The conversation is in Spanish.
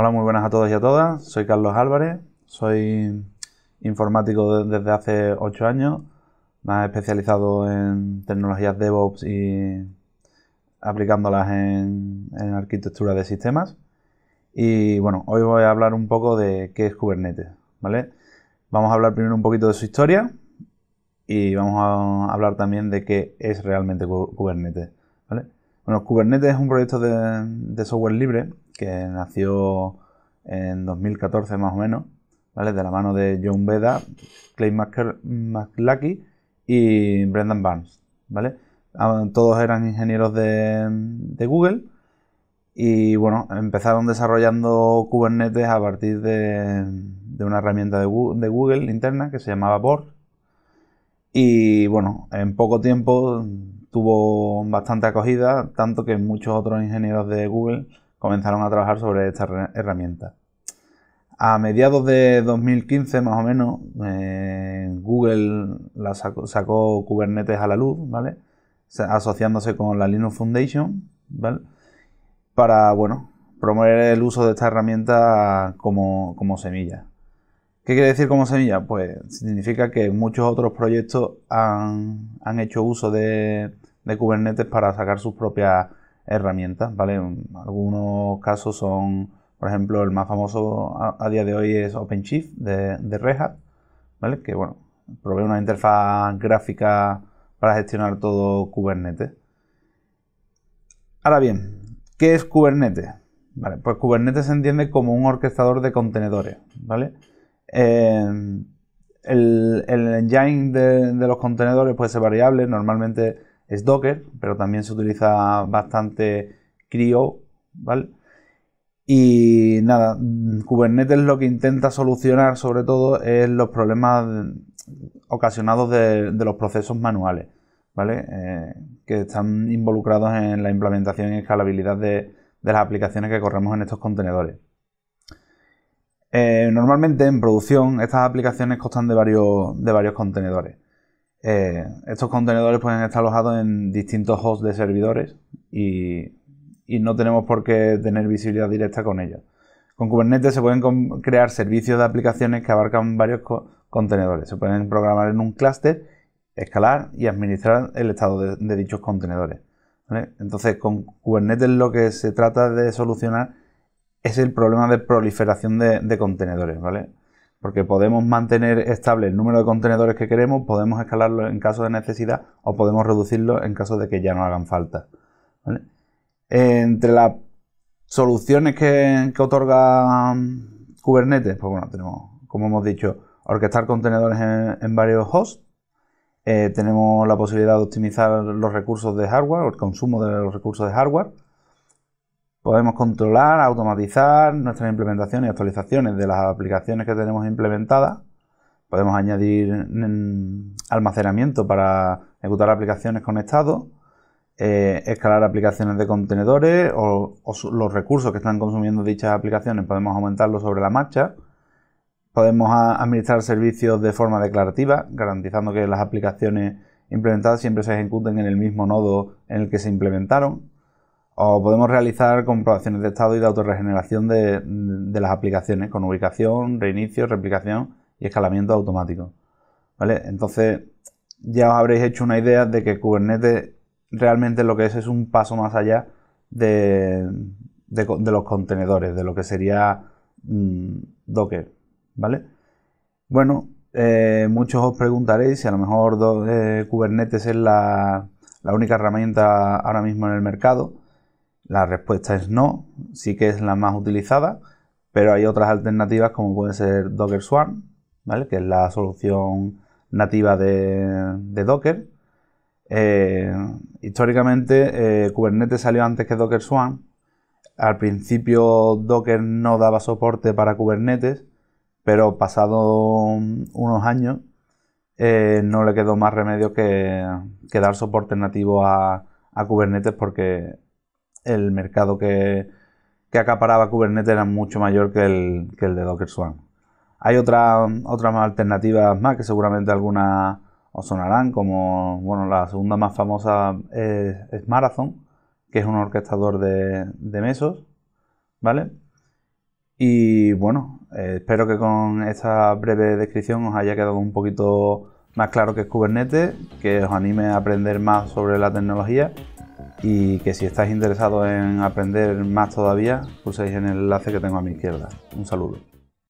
Hola, muy buenas a todos y a todas. Soy Carlos Álvarez, soy informático desde hace 8 años, más especializado en tecnologías DevOps y aplicándolas en, en arquitectura de sistemas. Y bueno, hoy voy a hablar un poco de qué es Kubernetes, ¿vale? Vamos a hablar primero un poquito de su historia y vamos a hablar también de qué es realmente Kubernetes, ¿vale? Bueno, Kubernetes es un proyecto de, software libre que nació en 2014 más o menos, ¿vale? De la mano de John Beda, Clay McLucky y Brendan Barnes, ¿vale? Ah, todos eran ingenieros de, Google y bueno, empezaron desarrollando Kubernetes a partir de, una herramienta de Google, de Google, interna que se llamaba Borg. Y bueno, en poco tiempo tuvo bastante acogida, tanto que muchos otros ingenieros de Google comenzaron a trabajar sobre esta herramienta. A mediados de 2015, más o menos, eh, Google la sacó, Kubernetes a la luz, ¿vale? Asociándose con la Linux Foundation, Para, bueno, promover el uso de esta herramienta como, semilla. ¿Qué quiere decir como semilla? Pues significa que muchos otros proyectos han hecho uso de, de Kubernetes para sacar sus propias herramientas, ¿vale? Algunos casos son, por ejemplo, el más famoso a, día de hoy es OpenShift de, de Red Hat, ¿vale? Que, bueno, provee una interfaz gráfica para gestionar todo Kubernetes. Ahora bien, ¿qué es Kubernetes? pues Kubernetes se entiende como un orquestador de contenedores, ¿vale? Em, el, engine de, de, los contenedores puede ser variable, normalmente es Docker, pero también se utiliza bastante Crio, ¿vale? Y nada, Kubernetes lo que intenta solucionar sobre todo es los problemas ocasionados de, los procesos manuales, ¿vale? Eh, que están involucrados en la implementación y escalabilidad de, las aplicaciones que corremos en estos contenedores. Eh, normalmente en producción estas aplicaciones constan de varios, de varios contenedores. Eh, estos contenedores pueden estar alojados en distintos hosts de servidores y, no tenemos por qué tener visibilidad directa con ellos. Con Kubernetes se pueden crear servicios de aplicaciones que abarcan varios contenedores. Se pueden programar en un clúster, escalar y administrar el estado de, dichos contenedores. Entonces, con Kubernetes lo que se trata de solucionar es el problema de proliferación de, de contenedores. ¿vale? porque podemos mantener estable el número de contenedores que queremos, podemos escalarlo en caso de necesidad o podemos reducirlo en caso de que ya no hagan falta. Entre las soluciones que, otorga mm, Kubernetes, pues bueno, tenemos, como hemos dicho, orquestar contenedores en, varios hosts, eh, tenemos la posibilidad de optimizar los recursos de hardware o el consumo de los recursos de hardware, Podemos controlar, automatizar nuestras implementaciones y actualizaciones de las aplicaciones que tenemos implementadas. Podemos añadir almacenamiento para ejecutar aplicaciones conectadas. Eh, escalar aplicaciones de contenedores o, o los recursos que están consumiendo dichas aplicaciones podemos aumentarlos sobre la marcha. Podemos administrar servicios de forma declarativa, garantizando que las aplicaciones implementadas siempre se ejecuten en el mismo nodo en el que se implementaron. O podemos realizar comprobaciones de estado y de autorregeneración de, las aplicaciones con ubicación, reinicio, replicación y escalamiento automático. ¿Vale? Entonces ya os habréis hecho una idea de que Kubernetes realmente lo que es es un paso más allá de, los contenedores, de lo que sería mm, Docker. ¿Vale? Bueno, eh, muchos os preguntaréis si a lo mejor eh, Kubernetes es la, la única herramienta ahora mismo en el mercado. La respuesta es no, sí que es la más utilizada, pero hay otras alternativas como puede ser Docker Swarm, que es la solución nativa de, Docker. Eh, históricamente eh, Kubernetes salió antes que Docker Swarm. Al principio Docker no daba soporte para Kubernetes, pero pasado unos años eh, no le quedó más remedio que, dar soporte nativo a Kubernetes porque el mercado que, acaparaba Kubernetes era mucho mayor que el, de Docker Swarm. Hay otra, otras alternativas más que seguramente algunas os sonarán, como bueno, la segunda más famosa es, Marathon, que es un orquestador de, mesos, ¿vale? Y bueno, eh, espero que con esta breve descripción os haya quedado un poquito más claro que es Kubernetes, que os anime a aprender más sobre la tecnología y que si estáis interesados en aprender más todavía, pulséis en el enlace que tengo a mi izquierda. Un saludo.